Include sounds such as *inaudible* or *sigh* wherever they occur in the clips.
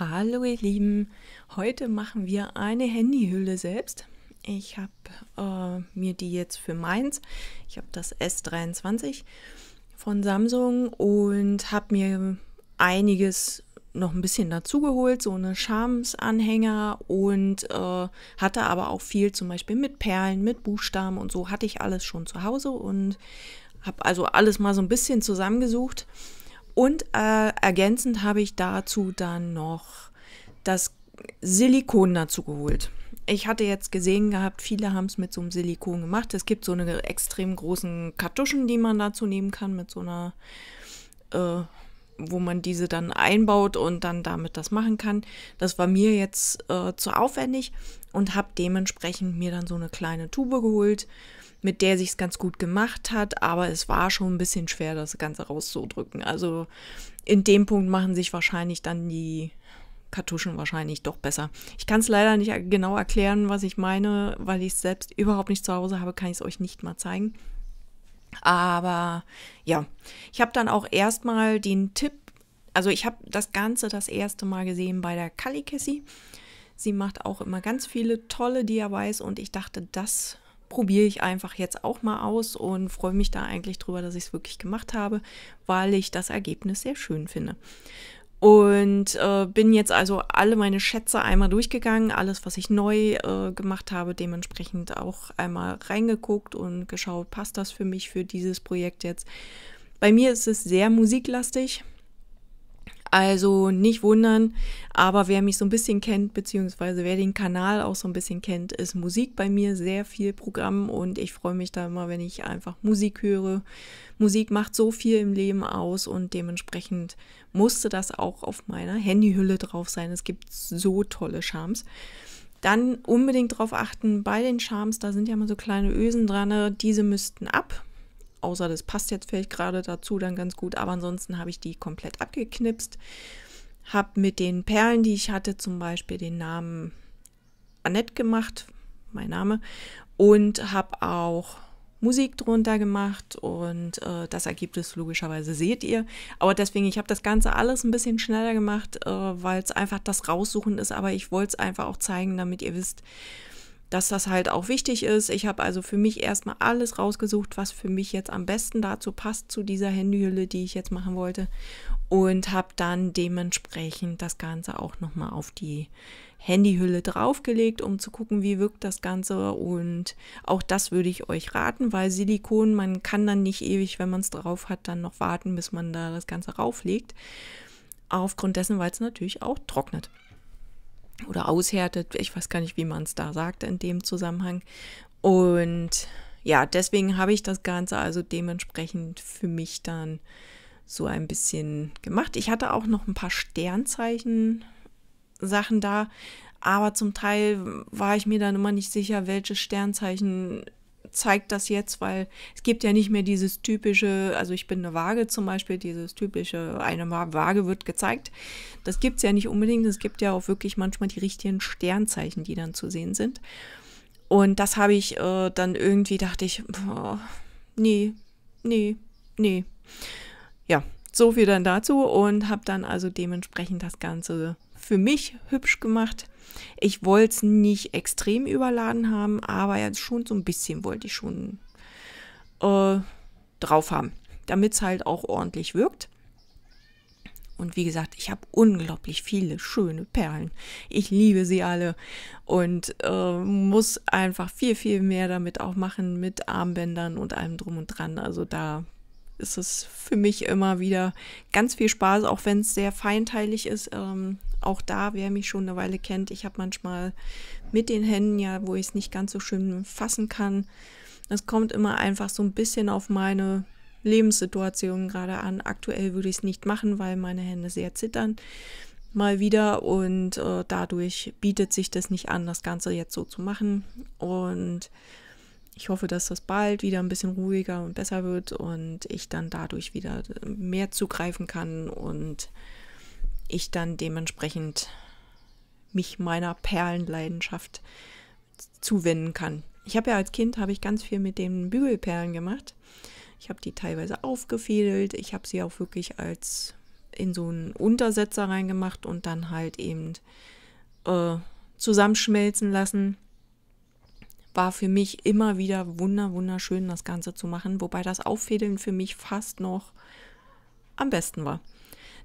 Hallo ihr Lieben, heute machen wir eine Handyhülle selbst. Ich habe äh, mir die jetzt für meins, ich habe das S23 von Samsung und habe mir einiges noch ein bisschen dazugeholt, so eine Charmsanhänger und äh, hatte aber auch viel zum Beispiel mit Perlen, mit Buchstaben und so hatte ich alles schon zu Hause und habe also alles mal so ein bisschen zusammengesucht und äh, ergänzend habe ich dazu dann noch das Silikon dazu geholt. Ich hatte jetzt gesehen gehabt, viele haben es mit so einem Silikon gemacht. Es gibt so eine extrem großen Kartuschen, die man dazu nehmen kann, mit so einer, äh, wo man diese dann einbaut und dann damit das machen kann. Das war mir jetzt äh, zu aufwendig und habe dementsprechend mir dann so eine kleine Tube geholt mit der sich es ganz gut gemacht hat, aber es war schon ein bisschen schwer, das Ganze rauszudrücken. Also in dem Punkt machen sich wahrscheinlich dann die Kartuschen wahrscheinlich doch besser. Ich kann es leider nicht genau erklären, was ich meine, weil ich es selbst überhaupt nicht zu Hause habe, kann ich es euch nicht mal zeigen. Aber ja, ich habe dann auch erstmal den Tipp, also ich habe das Ganze das erste Mal gesehen bei der Kali Cassie. Sie macht auch immer ganz viele tolle DIYs und ich dachte, das probiere ich einfach jetzt auch mal aus und freue mich da eigentlich drüber, dass ich es wirklich gemacht habe, weil ich das Ergebnis sehr schön finde. Und äh, bin jetzt also alle meine Schätze einmal durchgegangen, alles, was ich neu äh, gemacht habe, dementsprechend auch einmal reingeguckt und geschaut, passt das für mich für dieses Projekt jetzt. Bei mir ist es sehr musiklastig. Also nicht wundern, aber wer mich so ein bisschen kennt, beziehungsweise wer den Kanal auch so ein bisschen kennt, ist Musik bei mir sehr viel Programm und ich freue mich da immer, wenn ich einfach Musik höre. Musik macht so viel im Leben aus und dementsprechend musste das auch auf meiner Handyhülle drauf sein. Es gibt so tolle Charms. Dann unbedingt darauf achten, bei den Charms, da sind ja immer so kleine Ösen dran, ne? diese müssten ab außer das passt jetzt vielleicht gerade dazu dann ganz gut. Aber ansonsten habe ich die komplett abgeknipst. Habe mit den Perlen, die ich hatte, zum Beispiel den Namen Annette gemacht, mein Name. Und habe auch Musik drunter gemacht und äh, das Ergebnis logischerweise seht ihr. Aber deswegen, ich habe das Ganze alles ein bisschen schneller gemacht, äh, weil es einfach das Raussuchen ist, aber ich wollte es einfach auch zeigen, damit ihr wisst, dass das halt auch wichtig ist. Ich habe also für mich erstmal alles rausgesucht, was für mich jetzt am besten dazu passt, zu dieser Handyhülle, die ich jetzt machen wollte. Und habe dann dementsprechend das Ganze auch nochmal auf die Handyhülle draufgelegt, um zu gucken, wie wirkt das Ganze. Und auch das würde ich euch raten, weil Silikon, man kann dann nicht ewig, wenn man es drauf hat, dann noch warten, bis man da das Ganze rauflegt. Aufgrund dessen, weil es natürlich auch trocknet oder aushärtet. Ich weiß gar nicht, wie man es da sagt in dem Zusammenhang. Und ja, deswegen habe ich das Ganze also dementsprechend für mich dann so ein bisschen gemacht. Ich hatte auch noch ein paar Sternzeichen Sachen da, aber zum Teil war ich mir dann immer nicht sicher, welches Sternzeichen zeigt das jetzt, weil es gibt ja nicht mehr dieses typische, also ich bin eine Waage zum Beispiel, dieses typische, eine Waage wird gezeigt. Das gibt es ja nicht unbedingt. Es gibt ja auch wirklich manchmal die richtigen Sternzeichen, die dann zu sehen sind. Und das habe ich äh, dann irgendwie, dachte ich, oh, nee, nee, nee. Ja, so viel dann dazu und habe dann also dementsprechend das Ganze für mich hübsch gemacht ich wollte es nicht extrem überladen haben, aber ja, schon so ein bisschen wollte ich schon äh, drauf haben, damit es halt auch ordentlich wirkt. Und wie gesagt, ich habe unglaublich viele schöne Perlen. Ich liebe sie alle und äh, muss einfach viel, viel mehr damit auch machen mit Armbändern und allem drum und dran. Also da ist es für mich immer wieder ganz viel Spaß, auch wenn es sehr feinteilig ist. Ähm, auch da, wer mich schon eine Weile kennt, ich habe manchmal mit den Händen ja, wo ich es nicht ganz so schön fassen kann. Das kommt immer einfach so ein bisschen auf meine Lebenssituation gerade an. Aktuell würde ich es nicht machen, weil meine Hände sehr zittern mal wieder und äh, dadurch bietet sich das nicht an, das Ganze jetzt so zu machen. Und ich hoffe, dass das bald wieder ein bisschen ruhiger und besser wird und ich dann dadurch wieder mehr zugreifen kann und ich dann dementsprechend mich meiner Perlenleidenschaft zuwenden kann. Ich habe ja als Kind habe ich ganz viel mit den Bügelperlen gemacht. Ich habe die teilweise aufgefädelt, ich habe sie auch wirklich als in so einen Untersetzer reingemacht und dann halt eben äh, zusammenschmelzen lassen war für mich immer wieder wunder, wunderschön, das Ganze zu machen, wobei das Auffädeln für mich fast noch am besten war.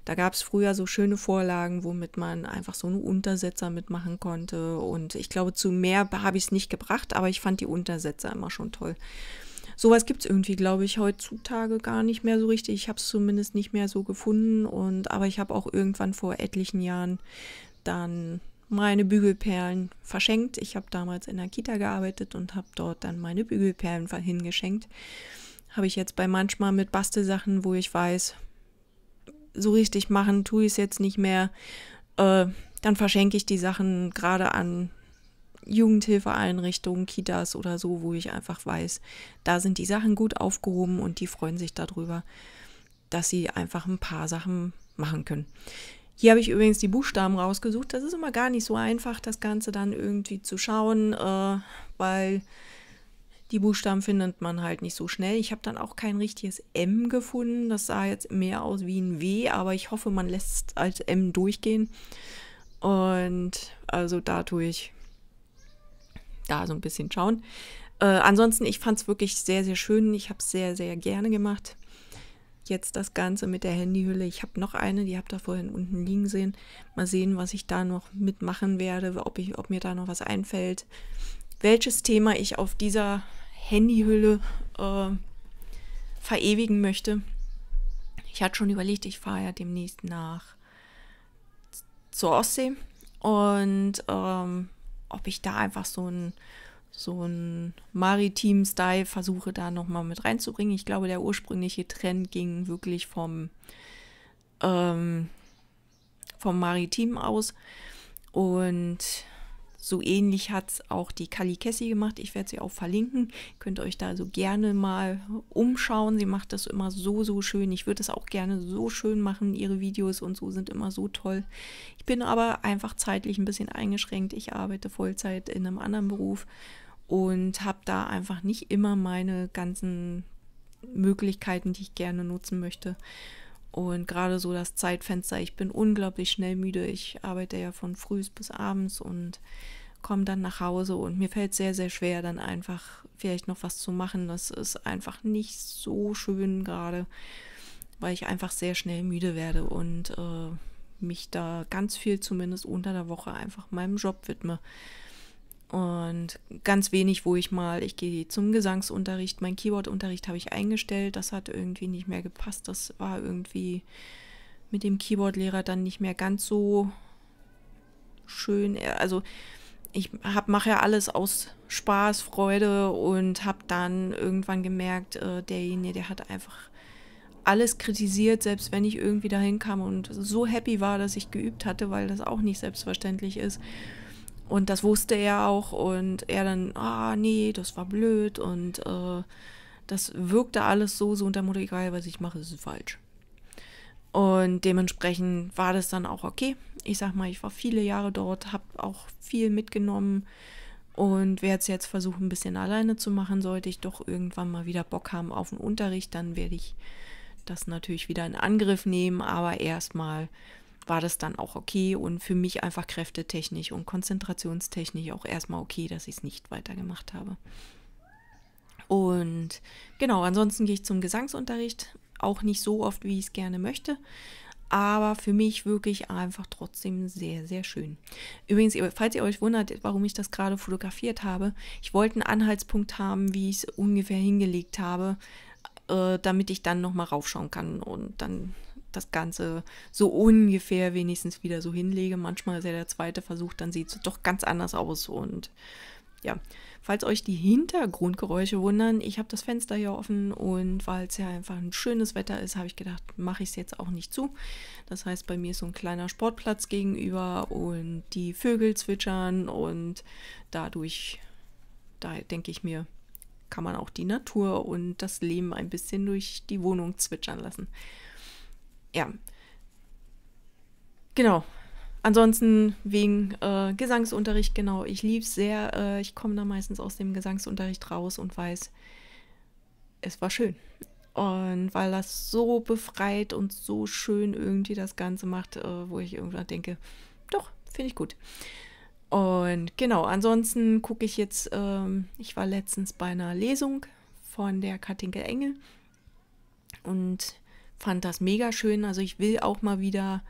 Da gab es früher so schöne Vorlagen, womit man einfach so einen Untersetzer mitmachen konnte. Und ich glaube, zu mehr habe ich es nicht gebracht, aber ich fand die Untersetzer immer schon toll. Sowas gibt es irgendwie, glaube ich, heutzutage gar nicht mehr so richtig. Ich habe es zumindest nicht mehr so gefunden. Und aber ich habe auch irgendwann vor etlichen Jahren dann meine Bügelperlen verschenkt. Ich habe damals in der Kita gearbeitet und habe dort dann meine Bügelperlen hingeschenkt. Habe ich jetzt bei manchmal mit Bastelsachen, wo ich weiß, so richtig machen tue ich es jetzt nicht mehr. Äh, dann verschenke ich die Sachen gerade an Jugendhilfeeinrichtungen, Kitas oder so, wo ich einfach weiß, da sind die Sachen gut aufgehoben und die freuen sich darüber, dass sie einfach ein paar Sachen machen können. Hier habe ich übrigens die Buchstaben rausgesucht. Das ist immer gar nicht so einfach, das Ganze dann irgendwie zu schauen, äh, weil die Buchstaben findet man halt nicht so schnell. Ich habe dann auch kein richtiges M gefunden. Das sah jetzt mehr aus wie ein W, aber ich hoffe, man lässt als M durchgehen. Und also da tue ich da so ein bisschen schauen. Äh, ansonsten, ich fand es wirklich sehr, sehr schön. Ich habe es sehr, sehr gerne gemacht jetzt das Ganze mit der Handyhülle. Ich habe noch eine, die habt ihr vorhin unten liegen sehen. Mal sehen, was ich da noch mitmachen werde, ob, ich, ob mir da noch was einfällt. Welches Thema ich auf dieser Handyhülle äh, verewigen möchte. Ich hatte schon überlegt, ich fahre ja demnächst nach zur Ostsee und ähm, ob ich da einfach so ein so ein maritim Style versuche da nochmal mit reinzubringen. Ich glaube, der ursprüngliche Trend ging wirklich vom, ähm, vom Maritim aus. Und so ähnlich hat es auch die Kali Kessi gemacht. Ich werde sie auch verlinken. Könnt euch da also gerne mal umschauen. Sie macht das immer so, so schön. Ich würde es auch gerne so schön machen. Ihre Videos und so sind immer so toll. Ich bin aber einfach zeitlich ein bisschen eingeschränkt. Ich arbeite Vollzeit in einem anderen Beruf und habe da einfach nicht immer meine ganzen Möglichkeiten, die ich gerne nutzen möchte. Und gerade so das Zeitfenster, ich bin unglaublich schnell müde. Ich arbeite ja von früh bis abends und komme dann nach Hause und mir fällt sehr, sehr schwer, dann einfach vielleicht noch was zu machen. Das ist einfach nicht so schön gerade, weil ich einfach sehr schnell müde werde und äh, mich da ganz viel zumindest unter der Woche einfach meinem Job widme. Und ganz wenig, wo ich mal, ich gehe zum Gesangsunterricht, mein Keyboardunterricht habe ich eingestellt, das hat irgendwie nicht mehr gepasst, das war irgendwie mit dem Keyboardlehrer dann nicht mehr ganz so schön. Also ich mache ja alles aus Spaß, Freude und habe dann irgendwann gemerkt, äh, derjenige, der hat einfach alles kritisiert, selbst wenn ich irgendwie dahin kam und so happy war, dass ich geübt hatte, weil das auch nicht selbstverständlich ist. Und das wusste er auch und er dann, ah nee, das war blöd und äh, das wirkte alles so, so unter Mutter, egal was ich mache, ist falsch. Und dementsprechend war das dann auch okay. Ich sag mal, ich war viele Jahre dort, habe auch viel mitgenommen und werde es jetzt versuchen, ein bisschen alleine zu machen. Sollte ich doch irgendwann mal wieder Bock haben auf den Unterricht, dann werde ich das natürlich wieder in Angriff nehmen, aber erstmal war das dann auch okay und für mich einfach kräftetechnisch und konzentrationstechnisch auch erstmal okay, dass ich es nicht weitergemacht habe. Und genau, ansonsten gehe ich zum Gesangsunterricht, auch nicht so oft, wie ich es gerne möchte aber für mich wirklich einfach trotzdem sehr, sehr schön. Übrigens, falls ihr euch wundert, warum ich das gerade fotografiert habe, ich wollte einen Anhaltspunkt haben, wie ich es ungefähr hingelegt habe, äh, damit ich dann nochmal raufschauen kann und dann das Ganze so ungefähr wenigstens wieder so hinlege. Manchmal ist ja der zweite Versuch, dann sieht es doch ganz anders aus. Und ja, falls euch die Hintergrundgeräusche wundern, ich habe das Fenster hier offen und weil es ja einfach ein schönes Wetter ist, habe ich gedacht, mache ich es jetzt auch nicht zu. Das heißt, bei mir ist so ein kleiner Sportplatz gegenüber und die Vögel zwitschern und dadurch, da denke ich mir, kann man auch die Natur und das Leben ein bisschen durch die Wohnung zwitschern lassen ja. Genau. Ansonsten wegen äh, Gesangsunterricht, genau. Ich liebe es sehr. Äh, ich komme da meistens aus dem Gesangsunterricht raus und weiß, es war schön. Und weil das so befreit und so schön irgendwie das Ganze macht, äh, wo ich irgendwann denke, doch, finde ich gut. Und genau, ansonsten gucke ich jetzt, ähm, ich war letztens bei einer Lesung von der Katinke Engel und fand das mega schön. Also ich will auch mal wieder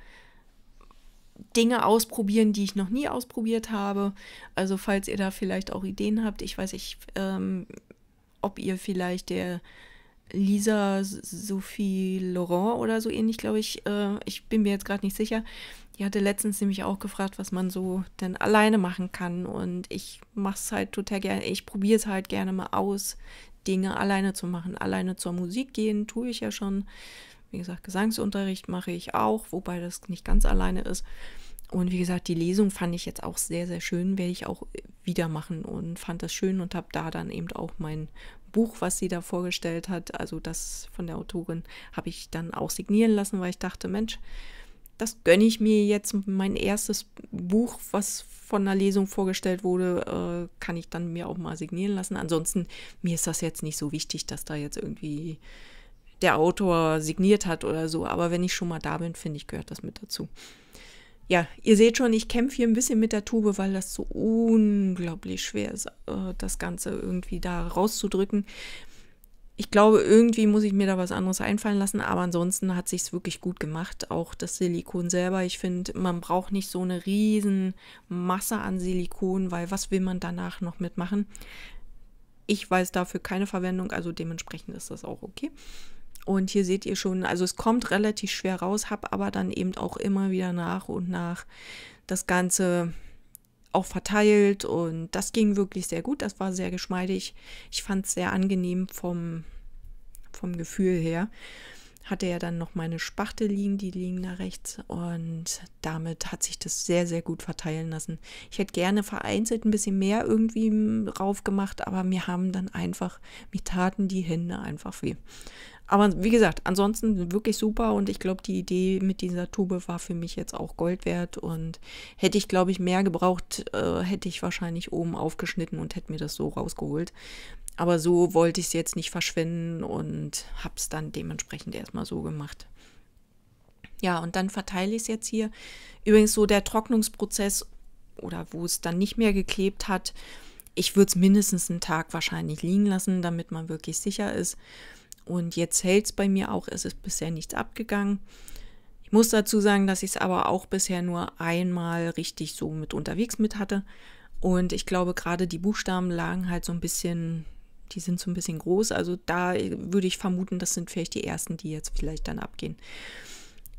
Dinge ausprobieren, die ich noch nie ausprobiert habe. Also falls ihr da vielleicht auch Ideen habt, ich weiß nicht, ähm, ob ihr vielleicht der Lisa Sophie Laurent oder so ähnlich, glaube ich, äh, ich bin mir jetzt gerade nicht sicher. Die hatte letztens nämlich auch gefragt, was man so denn alleine machen kann. Und ich mache es halt total gerne, ich probiere es halt gerne mal aus, Dinge alleine zu machen. Alleine zur Musik gehen, tue ich ja schon. Wie gesagt, Gesangsunterricht mache ich auch, wobei das nicht ganz alleine ist. Und wie gesagt, die Lesung fand ich jetzt auch sehr, sehr schön, werde ich auch wieder machen und fand das schön und habe da dann eben auch mein Buch, was sie da vorgestellt hat, also das von der Autorin, habe ich dann auch signieren lassen, weil ich dachte, Mensch, das gönne ich mir jetzt. Mein erstes Buch, was von der Lesung vorgestellt wurde, äh, kann ich dann mir auch mal signieren lassen. Ansonsten, mir ist das jetzt nicht so wichtig, dass da jetzt irgendwie der Autor signiert hat oder so. Aber wenn ich schon mal da bin, finde ich, gehört das mit dazu. Ja, ihr seht schon, ich kämpfe hier ein bisschen mit der Tube, weil das so unglaublich schwer ist, äh, das Ganze irgendwie da rauszudrücken. Ich glaube, irgendwie muss ich mir da was anderes einfallen lassen, aber ansonsten hat sich es wirklich gut gemacht. Auch das Silikon selber. Ich finde, man braucht nicht so eine riesen Masse an Silikon, weil was will man danach noch mitmachen? Ich weiß dafür keine Verwendung, also dementsprechend ist das auch okay. Und hier seht ihr schon, also es kommt relativ schwer raus, habe aber dann eben auch immer wieder nach und nach das Ganze auch verteilt und das ging wirklich sehr gut. Das war sehr geschmeidig. Ich fand es sehr angenehm vom, vom Gefühl her. Hatte ja dann noch meine Spachtel liegen, die liegen da rechts und damit hat sich das sehr, sehr gut verteilen lassen. Ich hätte gerne vereinzelt ein bisschen mehr irgendwie drauf gemacht, aber mir haben dann einfach, mir taten die Hände einfach weh. Aber wie gesagt, ansonsten wirklich super und ich glaube, die Idee mit dieser Tube war für mich jetzt auch Gold wert und hätte ich, glaube ich, mehr gebraucht, äh, hätte ich wahrscheinlich oben aufgeschnitten und hätte mir das so rausgeholt. Aber so wollte ich es jetzt nicht verschwenden und habe es dann dementsprechend erstmal so gemacht. Ja, und dann verteile ich es jetzt hier. Übrigens so der Trocknungsprozess oder wo es dann nicht mehr geklebt hat, ich würde es mindestens einen Tag wahrscheinlich liegen lassen, damit man wirklich sicher ist. Und jetzt hält es bei mir auch, es ist bisher nichts abgegangen. Ich muss dazu sagen, dass ich es aber auch bisher nur einmal richtig so mit unterwegs mit hatte. Und ich glaube, gerade die Buchstaben lagen halt so ein bisschen, die sind so ein bisschen groß. Also da äh, würde ich vermuten, das sind vielleicht die ersten, die jetzt vielleicht dann abgehen.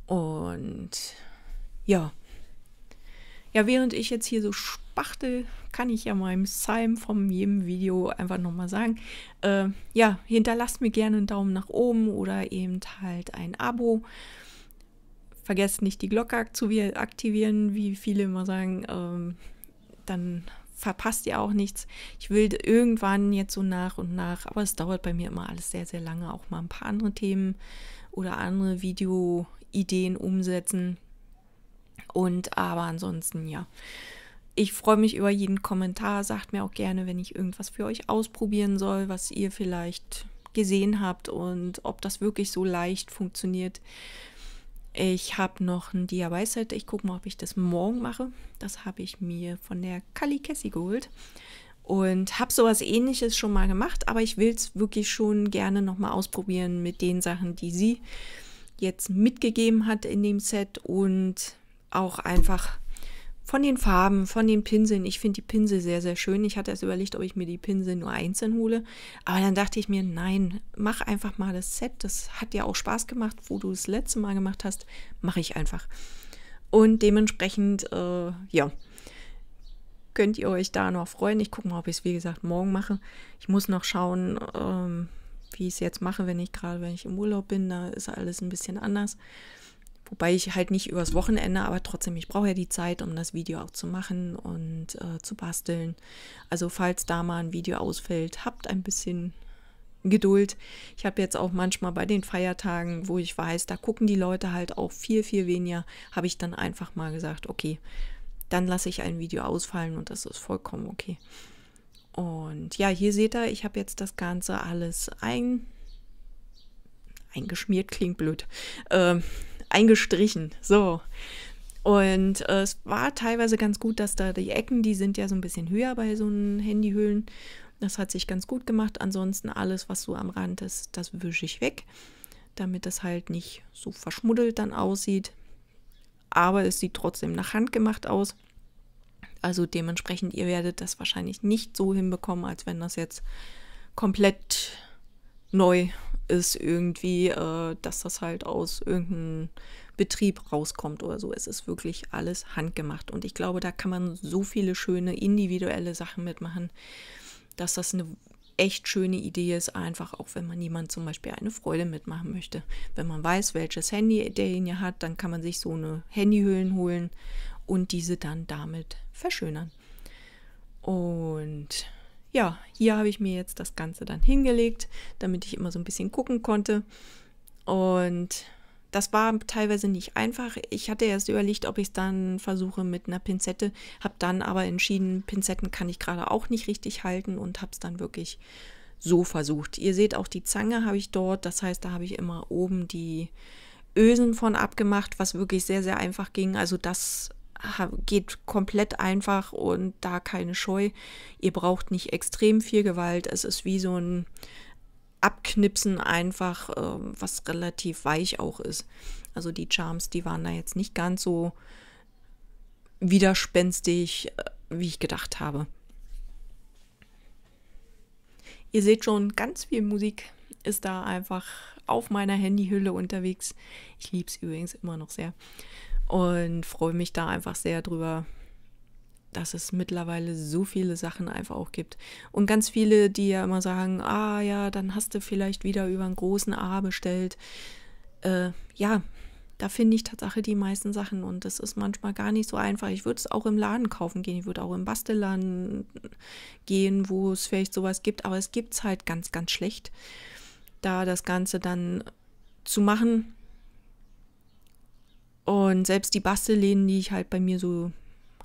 Und ja, ja, während ich jetzt hier so spachtel, kann ich ja meinem Psalm von jedem Video einfach nochmal sagen. Äh, ja, hinterlasst mir gerne einen Daumen nach oben oder eben halt ein Abo. Vergesst nicht die Glocke aktivieren, wie viele immer sagen. Ähm, dann verpasst ihr auch nichts. Ich will irgendwann jetzt so nach und nach, aber es dauert bei mir immer alles sehr, sehr lange, auch mal ein paar andere Themen oder andere Videoideen umsetzen. Und aber ansonsten, ja. Ich freue mich über jeden Kommentar. Sagt mir auch gerne, wenn ich irgendwas für euch ausprobieren soll, was ihr vielleicht gesehen habt und ob das wirklich so leicht funktioniert. Ich habe noch ein DIY-Set. Ich gucke mal, ob ich das morgen mache. Das habe ich mir von der Kali Cassie geholt. Und habe sowas ähnliches schon mal gemacht, aber ich will es wirklich schon gerne nochmal ausprobieren mit den Sachen, die sie jetzt mitgegeben hat in dem Set. Und auch einfach von den Farben, von den Pinseln. Ich finde die Pinsel sehr, sehr schön. Ich hatte erst überlegt, ob ich mir die Pinsel nur einzeln hole. Aber dann dachte ich mir, nein, mach einfach mal das Set. Das hat ja auch Spaß gemacht, wo du das letzte Mal gemacht hast. Mache ich einfach. Und dementsprechend, äh, ja, könnt ihr euch da noch freuen. Ich gucke mal, ob ich es, wie gesagt, morgen mache. Ich muss noch schauen, ähm, wie ich es jetzt mache, wenn ich gerade, wenn ich im Urlaub bin. Da ist alles ein bisschen anders. Wobei ich halt nicht übers Wochenende, aber trotzdem, ich brauche ja die Zeit, um das Video auch zu machen und äh, zu basteln. Also falls da mal ein Video ausfällt, habt ein bisschen Geduld. Ich habe jetzt auch manchmal bei den Feiertagen, wo ich weiß, da gucken die Leute halt auch viel, viel weniger, habe ich dann einfach mal gesagt, okay, dann lasse ich ein Video ausfallen und das ist vollkommen okay. Und ja, hier seht ihr, ich habe jetzt das Ganze alles ein... Eingeschmiert klingt blöd. Ähm, eingestrichen. So. Und äh, es war teilweise ganz gut, dass da die Ecken, die sind ja so ein bisschen höher bei so einem Handyhüllen. Das hat sich ganz gut gemacht. Ansonsten alles, was so am Rand ist, das wische ich weg, damit das halt nicht so verschmuddelt dann aussieht. Aber es sieht trotzdem nach Hand gemacht aus. Also dementsprechend, ihr werdet das wahrscheinlich nicht so hinbekommen, als wenn das jetzt komplett neu ist irgendwie, äh, dass das halt aus irgendeinem Betrieb rauskommt oder so. Es ist wirklich alles handgemacht. Und ich glaube, da kann man so viele schöne individuelle Sachen mitmachen, dass das eine echt schöne Idee ist, einfach auch wenn man jemand zum Beispiel eine Freude mitmachen möchte. Wenn man weiß, welches Handy derjenige hat, dann kann man sich so eine Handyhüllen holen und diese dann damit verschönern. Und ja, hier habe ich mir jetzt das Ganze dann hingelegt, damit ich immer so ein bisschen gucken konnte. Und das war teilweise nicht einfach. Ich hatte erst überlegt, ob ich es dann versuche mit einer Pinzette, habe dann aber entschieden, Pinzetten kann ich gerade auch nicht richtig halten und habe es dann wirklich so versucht. Ihr seht auch die Zange habe ich dort, das heißt, da habe ich immer oben die Ösen von abgemacht, was wirklich sehr, sehr einfach ging. Also das geht komplett einfach und da keine Scheu. Ihr braucht nicht extrem viel Gewalt. Es ist wie so ein Abknipsen einfach, ähm, was relativ weich auch ist. Also die Charms, die waren da jetzt nicht ganz so widerspenstig, äh, wie ich gedacht habe. Ihr seht schon, ganz viel Musik ist da einfach auf meiner Handyhülle unterwegs. Ich liebe es übrigens immer noch sehr. Und freue mich da einfach sehr drüber, dass es mittlerweile so viele Sachen einfach auch gibt. Und ganz viele, die ja immer sagen, ah ja, dann hast du vielleicht wieder über einen großen A bestellt. Äh, ja, da finde ich tatsächlich die meisten Sachen und das ist manchmal gar nicht so einfach. Ich würde es auch im Laden kaufen gehen, ich würde auch im Bastelladen gehen, wo es vielleicht sowas gibt, aber es gibt es halt ganz, ganz schlecht. Da das Ganze dann zu machen, und selbst die Bastelläden, die ich halt bei mir so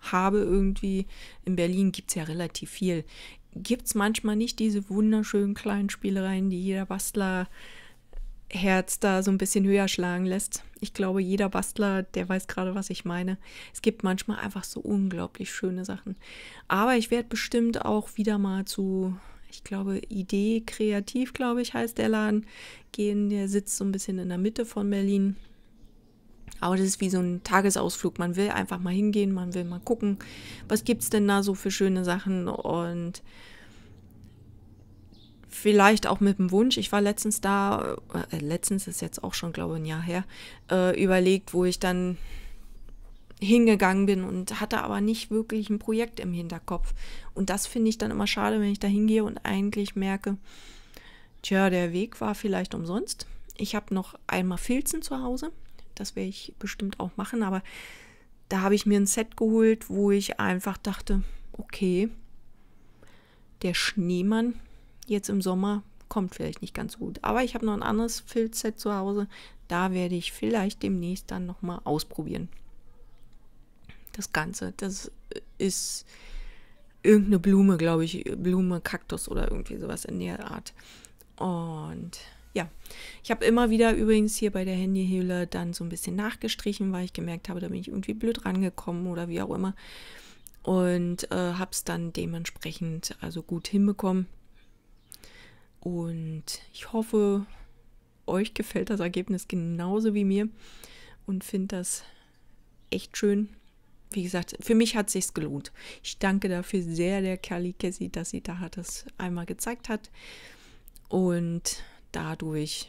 habe, irgendwie in Berlin gibt es ja relativ viel. Gibt es manchmal nicht diese wunderschönen kleinen Spielereien, die jeder Bastlerherz da so ein bisschen höher schlagen lässt. Ich glaube, jeder Bastler, der weiß gerade, was ich meine. Es gibt manchmal einfach so unglaublich schöne Sachen. Aber ich werde bestimmt auch wieder mal zu, ich glaube, Idee Kreativ, glaube ich, heißt der Laden, gehen. Der sitzt so ein bisschen in der Mitte von Berlin. Aber das ist wie so ein Tagesausflug. Man will einfach mal hingehen, man will mal gucken, was gibt es denn da so für schöne Sachen und vielleicht auch mit dem Wunsch, ich war letztens da, äh, letztens ist jetzt auch schon, glaube ich, ein Jahr her, äh, überlegt, wo ich dann hingegangen bin und hatte aber nicht wirklich ein Projekt im Hinterkopf. Und das finde ich dann immer schade, wenn ich da hingehe und eigentlich merke, tja, der Weg war vielleicht umsonst. Ich habe noch einmal Filzen zu Hause. Das werde ich bestimmt auch machen, aber da habe ich mir ein Set geholt, wo ich einfach dachte, okay, der Schneemann jetzt im Sommer kommt vielleicht nicht ganz so gut. Aber ich habe noch ein anderes Filzset zu Hause. Da werde ich vielleicht demnächst dann nochmal ausprobieren. Das Ganze, das ist irgendeine Blume, glaube ich. Blume, Kaktus oder irgendwie sowas in der Art. Und ja, ich habe immer wieder übrigens hier bei der Handyhöhle dann so ein bisschen nachgestrichen, weil ich gemerkt habe, da bin ich irgendwie blöd rangekommen oder wie auch immer. Und äh, habe es dann dementsprechend also gut hinbekommen. Und ich hoffe, euch gefällt das Ergebnis genauso wie mir und finde das echt schön. Wie gesagt, für mich hat es sich gelohnt. Ich danke dafür sehr der Kerli Cassie, dass sie da das einmal gezeigt hat. Und dadurch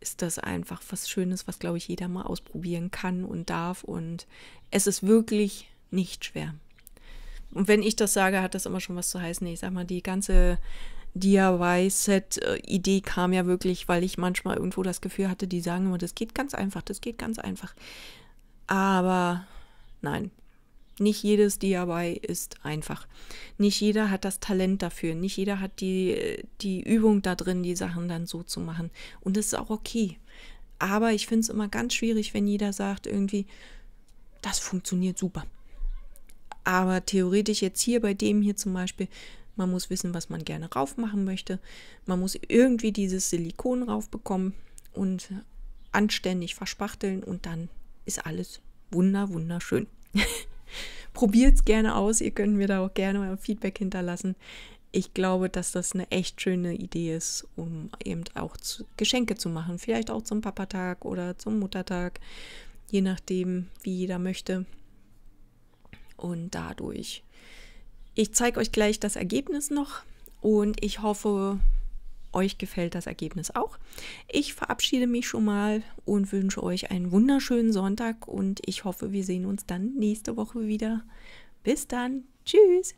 ist das einfach was Schönes, was, glaube ich, jeder mal ausprobieren kann und darf. Und es ist wirklich nicht schwer. Und wenn ich das sage, hat das immer schon was zu heißen. Ich sag mal, die ganze DIY-Set-Idee kam ja wirklich, weil ich manchmal irgendwo das Gefühl hatte, die sagen immer, das geht ganz einfach, das geht ganz einfach. Aber nein, nicht jedes DIY ist einfach. Nicht jeder hat das Talent dafür. Nicht jeder hat die, die Übung da drin, die Sachen dann so zu machen. Und das ist auch okay. Aber ich finde es immer ganz schwierig, wenn jeder sagt irgendwie, das funktioniert super. Aber theoretisch jetzt hier bei dem hier zum Beispiel, man muss wissen, was man gerne raufmachen möchte. Man muss irgendwie dieses Silikon raufbekommen und anständig verspachteln und dann ist alles wunder, wunderschön. *laughs* Probiert es gerne aus. Ihr könnt mir da auch gerne euer Feedback hinterlassen. Ich glaube, dass das eine echt schöne Idee ist, um eben auch zu, Geschenke zu machen. Vielleicht auch zum Papatag oder zum Muttertag. Je nachdem, wie jeder möchte. Und dadurch. Ich zeige euch gleich das Ergebnis noch. Und ich hoffe, euch gefällt das Ergebnis auch. Ich verabschiede mich schon mal und wünsche euch einen wunderschönen Sonntag und ich hoffe, wir sehen uns dann nächste Woche wieder. Bis dann. Tschüss.